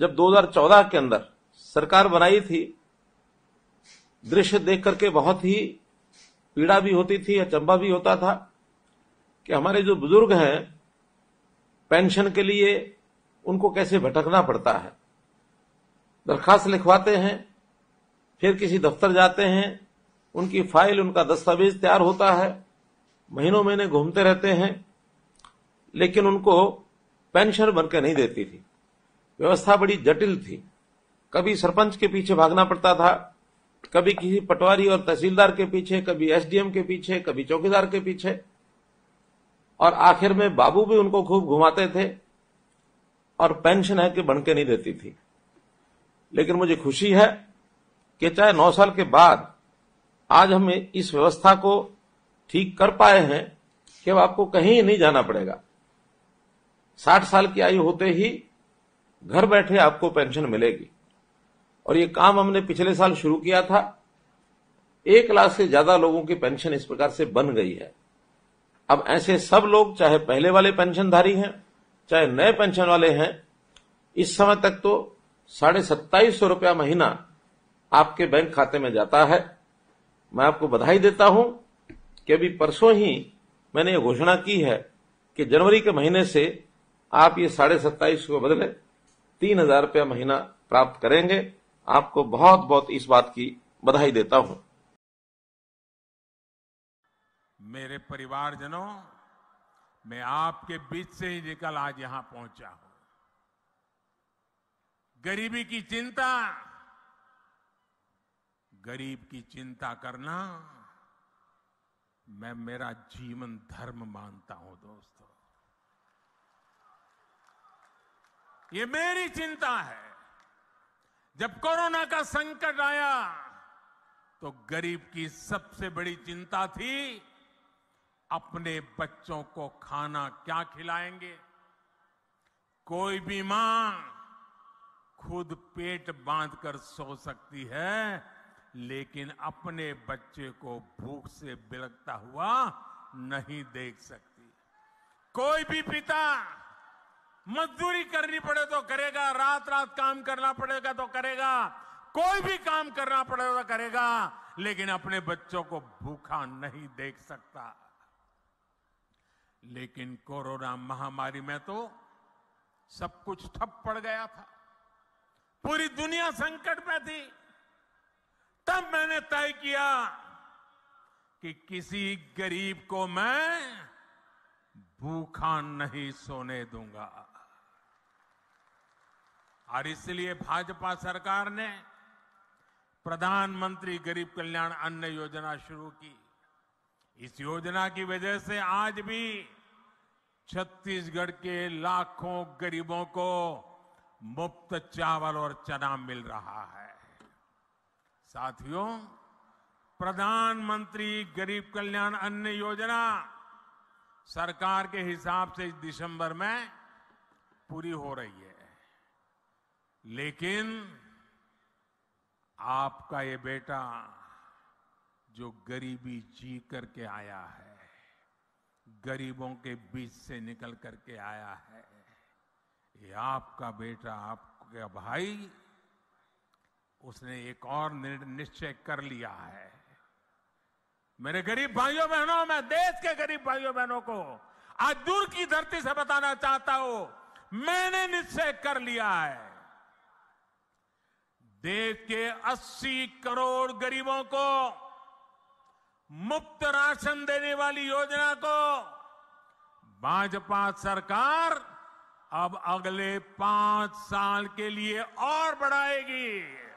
जब 2014 के अंदर सरकार बनाई थी दृश्य देख करके बहुत ही पीड़ा भी होती थी अचंबा भी होता था कि हमारे जो बुजुर्ग हैं पेंशन के लिए उनको कैसे भटकना पड़ता है दरखास्त लिखवाते हैं फिर किसी दफ्तर जाते हैं उनकी फाइल उनका दस्तावेज तैयार होता है महीनों महीने घूमते रहते हैं लेकिन उनको पेंशन बनकर नहीं देती थी व्यवस्था बड़ी जटिल थी कभी सरपंच के पीछे भागना पड़ता था कभी किसी पटवारी और तहसीलदार के पीछे कभी एसडीएम के पीछे कभी चौकीदार के पीछे और आखिर में बाबू भी उनको खूब घुमाते थे और पेंशन है कि बनके नहीं देती थी लेकिन मुझे खुशी है कि चाहे नौ साल के बाद आज हम इस व्यवस्था को ठीक कर पाए हैं कि अब आपको कहीं नहीं जाना पड़ेगा साठ साल की आयु होते ही घर बैठे आपको पेंशन मिलेगी और ये काम हमने पिछले साल शुरू किया था एक लाख से ज्यादा लोगों की पेंशन इस प्रकार से बन गई है अब ऐसे सब लोग चाहे पहले वाले पेंशनधारी हैं चाहे नए पेंशन वाले हैं इस समय तक तो साढ़े सत्ताईस सौ रुपया महीना आपके बैंक खाते में जाता है मैं आपको बधाई देता हूं कि अभी परसों ही मैंने ये घोषणा की है कि जनवरी के महीने से आप ये साढ़े सत्ताईस को बदले तीन हजार रुपया महीना प्राप्त करेंगे आपको बहुत बहुत इस बात की बधाई देता हूं मेरे परिवारजनों मैं आपके बीच से ही निकल आज यहां पहुंचा हूं गरीबी की चिंता गरीब की चिंता करना मैं मेरा जीवन धर्म मानता हूं दोस्तों ये मेरी चिंता है जब कोरोना का संकट आया तो गरीब की सबसे बड़ी चिंता थी अपने बच्चों को खाना क्या खिलाएंगे कोई भी मां खुद पेट बांध कर सो सकती है लेकिन अपने बच्चे को भूख से बिलकता हुआ नहीं देख सकती कोई भी पिता मजदूरी करनी पड़े तो करेगा रात रात काम करना पड़ेगा तो करेगा कोई भी काम करना पड़ेगा तो करेगा लेकिन अपने बच्चों को भूखा नहीं देख सकता लेकिन कोरोना महामारी में तो सब कुछ ठप पड़ गया था पूरी दुनिया संकट में थी तब मैंने तय किया कि किसी गरीब को मैं भूखा नहीं सोने दूंगा और इसलिए भाजपा सरकार ने प्रधानमंत्री गरीब कल्याण अन्न योजना शुरू की इस योजना की वजह से आज भी छत्तीसगढ़ के लाखों गरीबों को मुफ्त चावल और चना मिल रहा है साथियों प्रधानमंत्री गरीब कल्याण अन्न योजना सरकार के हिसाब से इस दिसंबर में पूरी हो रही है लेकिन आपका ये बेटा जो गरीबी जी करके आया है गरीबों के बीच से निकल करके आया है ये आपका बेटा आपका भाई उसने एक और निश्चय कर लिया है मेरे गरीब भाइयों बहनों मैं देश के गरीब भाइयों बहनों को आज दूर की धरती से बताना चाहता हूं मैंने निश्चय कर लिया है देश के 80 करोड़ गरीबों को मुफ्त राशन देने वाली योजना को भाजपा सरकार अब अगले पांच साल के लिए और बढ़ाएगी